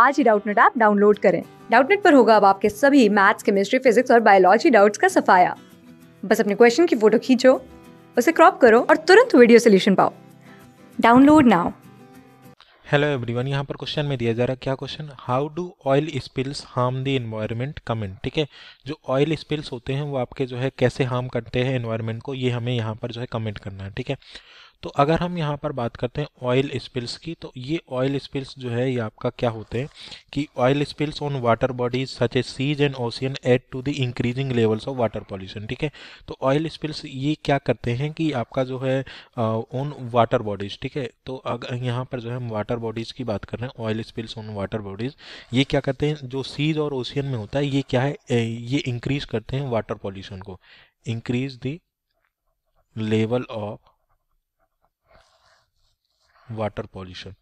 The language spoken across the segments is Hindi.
आज ही डाउटनेट ऐप डाउनलोड करें डाउटनेट पर होगा अब आपके सभी मैथ्स केमिस्ट्री फिजिक्स और बायोलॉजी डाउट्स का सफाया बस अपने क्वेश्चन की फोटो खींचो उसे क्रॉप करो और तुरंत वीडियो सोल्यूशन पाओ डाउनलोड नाउ हेलो एवरीवन यहाँ पर क्वेश्चन में दिया जा रहा है क्या question how do oil spills harm the environment comment ठीक है जो ऑयल स्पिल्स होते हैं वो आपके जो है कैसे हार्म करते हैं इन्वायरमेंट को ये हमें यहाँ पर जो है कमेंट करना है ठीक है तो अगर हम यहाँ पर बात करते हैं ऑयल स्पिल्स की तो ये ऑयल स्पिल्स जो है ये आपका क्या होते हैं कि oil spills on water bodies such a seas and ocean add to the increasing levels of water pollution ठीक है तो ऑयल स्पिल्स ये क्या करते हैं कि आपका जो है ऑन वाटर बॉडीज ठीक है तो अगर यहाँ पर जो है हम वाटर बॉडीज़ की बात कर रहे हैं oil spills on water bodies ये क्या करते हैं जो सीज और ओशियन में होता है ये क्या है ये इंक्रीज करते हैं वाटर पॉल्यूशन को increase the level of water pollution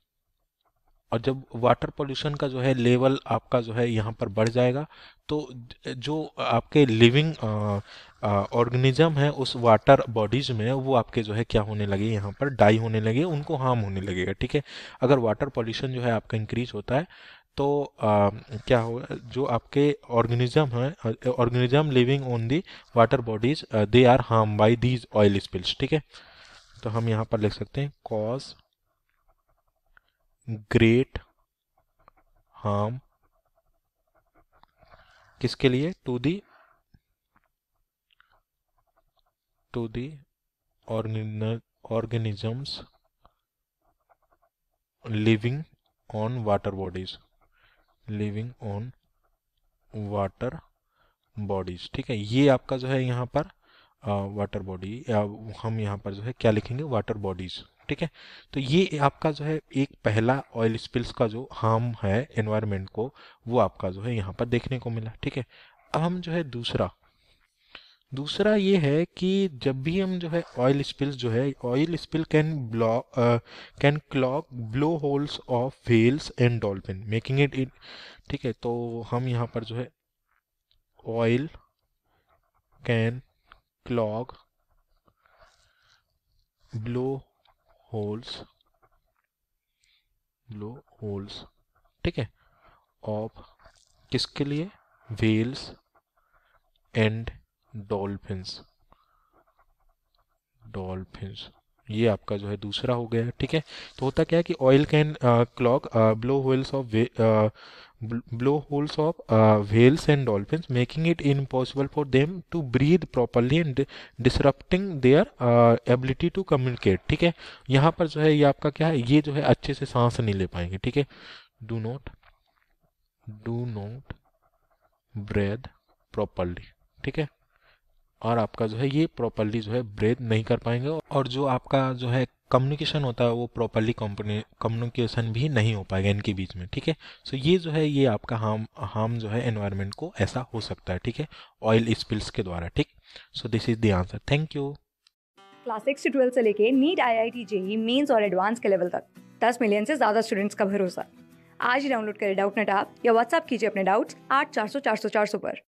और जब वाटर पॉल्यूशन का जो है लेवल आपका जो है यहाँ पर बढ़ जाएगा तो जो आपके लिविंग ऑर्गेनिज्म है उस वाटर बॉडीज में वो आपके जो है क्या होने लगे यहाँ पर डाई होने लगे उनको हार्म होने लगेगा ठीक है अगर वाटर पॉल्यूशन जो है आपका इंक्रीज होता है तो आ, क्या हो जो आपके ऑर्गेनिज्म हैं organism living on the water bodies they are harm by these oil spills ठीक है तो हम यहाँ पर लिख सकते हैं कॉज ग्रेट हार्म किसके लिए to the to the organisms living on water bodies living on water bodies ठीक है ये आपका जो है यहाँ पर वाटर बॉडी हम यहाँ पर जो है क्या लिखेंगे वाटर बॉडीज ठीक है तो ये आपका जो है एक पहला ऑयल स्पिल्स का जो हार्म है एनवायरमेंट को वो आपका जो है यहाँ पर देखने को मिला ठीक है अब हम जो है दूसरा दूसरा ये है कि जब भी हम जो है ऑयल स्पिल्स जो है oil spill can block can clog blowholes of whales and dolphin making it it ठीक है तो हम यहाँ पर जो है oil can clog blowholes glow holes ठीक है ऑफ किसके लिए वेल्स एंड डॉल्फिन्स डॉल्फिन्स ये आपका जो है दूसरा हो गया ठीक है तो होता क्या है कि oil can clog blowholes of blowholes of uh, whales and dolphins, making it impossible for them to breathe properly and disrupting their ability to communicate ठीक है यहाँ पर जो है ये आपका क्या है ये जो है अच्छे से सांस नहीं ले पाएंगे ठीक है do not do not breathe properly ठीक है और आपका जो है ये प्रॉपरली जो है ब्रेथ नहीं कर पाएंगे और जो आपका जो है कम्युनिकेशन होता है वो प्रॉपरली कम्युनिकेशन भी नहीं हो पाएगा इनके बीच में ठीक है सो ये जो है ये आपका हार्म हार्म जो है एनवायरमेंट को ऐसा हो सकता है ठीक है ऑयल स्पिल्स के द्वारा ठीक so this is the answer thank you class six से ट्वेल्थ से लेके NEET I I T JEE mains और एडवांस के लेवल तक दस मिलियन से ज़्यादा स्टूडेंट्स का भरोसा आज ही डाउनलोड करें डाउट नेट आप या व्हाट्सअप कीजिए अपने डाउट्स आठ चार सौ चार सौ चार सौ पर